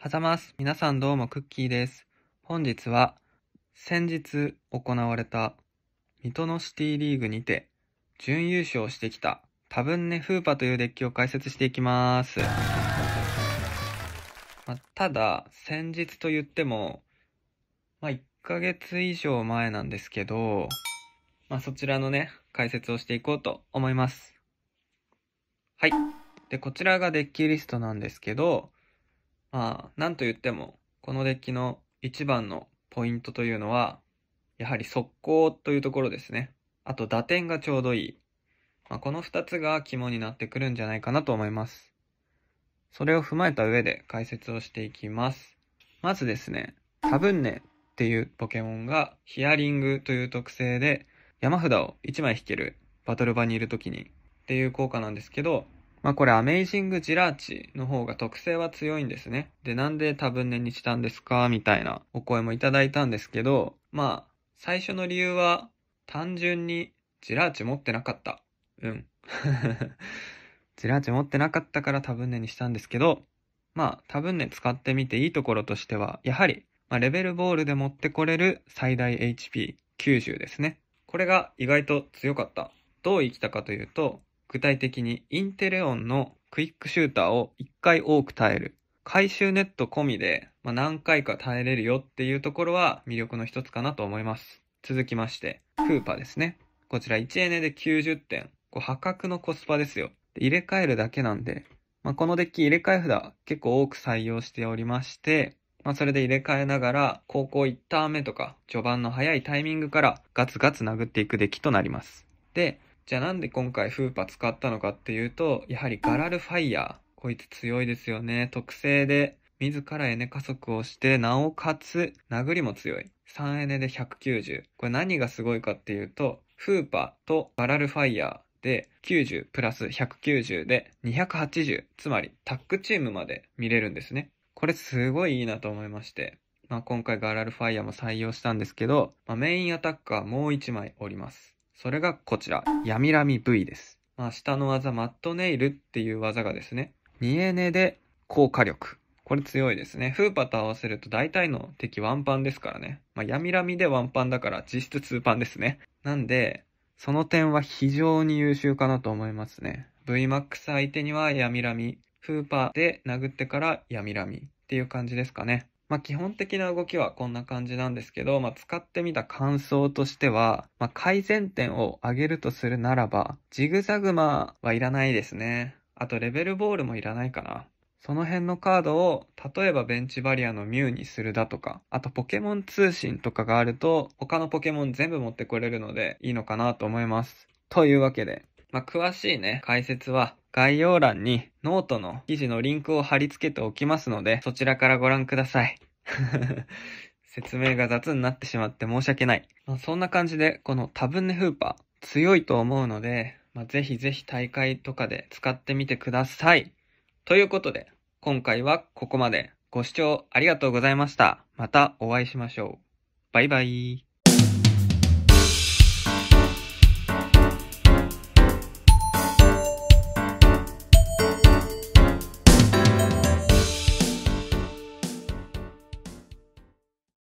はざます。皆さんどうもクッキーです。本日は先日行われた水戸のシティリーグにて準優勝してきた多分ねフーパというデッキを解説していきます。まあ、ただ先日と言っても、まあ、1ヶ月以上前なんですけど、まあ、そちらのね解説をしていこうと思います。はい。で、こちらがデッキリストなんですけど、まあ、なんと言っても、このデッキの一番のポイントというのは、やはり速攻というところですね。あと打点がちょうどいい。まあ、この二つが肝になってくるんじゃないかなと思います。それを踏まえた上で解説をしていきます。まずですね、タブンネっていうポケモンがヒアリングという特性で山札を1枚引けるバトル場にいる時にっていう効果なんですけど、まあこれアメイジングジラーチの方が特性は強いんですね。で、なんで多分年にしたんですかみたいなお声もいただいたんですけど、まあ最初の理由は単純にジラーチ持ってなかった。うん。ジラーチ持ってなかったから多分年にしたんですけど、まあ多分年使ってみていいところとしては、やはり、まあ、レベルボールで持ってこれる最大 HP90 ですね。これが意外と強かった。どう生きたかというと、具体的にインテレオンのクイックシューターを1回多く耐える。回収ネット込みで、まあ、何回か耐えれるよっていうところは魅力の一つかなと思います。続きまして、クーパーですね。こちら1エネで90点。こう破格のコスパですよ。で入れ替えるだけなんで、まあ、このデッキ入れ替え札結構多く採用しておりまして、まあ、それで入れ替えながら、高校1ターン目とか、序盤の早いタイミングからガツガツ殴っていくデッキとなります。で、じゃあなんで今回フーパ使ったのかっていうと、やはりガラルファイヤー。こいつ強いですよね。特性で自らエネ加速をして、なおかつ殴りも強い。3エネで190。これ何がすごいかっていうと、フーパとガラルファイヤーで90プラス190で280。つまりタックチームまで見れるんですね。これすごいいいなと思いまして。まあ、今回ガラルファイヤーも採用したんですけど、まあ、メインアタッカーもう1枚おります。それがこちら、闇ミラミ V です。まあ、下の技、マットネイルっていう技がですね、ニエネで効果力。これ強いですね。フーパと合わせると大体の敵ワンパンですからね。まあ、闇ラミでワンパンだから実質ツーパンですね。なんで、その点は非常に優秀かなと思いますね。VMAX 相手には闇ミラミ、フーパで殴ってから闇ミラミっていう感じですかね。まあ、基本的な動きはこんな感じなんですけど、まあ、使ってみた感想としては、まあ、改善点を上げるとするならば、ジグザグマはいらないですね。あとレベルボールもいらないかな。その辺のカードを、例えばベンチバリアのミュウにするだとか、あとポケモン通信とかがあると、他のポケモン全部持ってこれるのでいいのかなと思います。というわけで、まあ、詳しいね、解説は概要欄にノートの記事のリンクを貼り付けておきますので、そちらからご覧ください。説明が雑になってしまって申し訳ない。まあ、そんな感じで、このタブンネフーパー、強いと思うので、まあ、ぜひぜひ大会とかで使ってみてください。ということで、今回はここまで。ご視聴ありがとうございました。またお会いしましょう。バイバイ。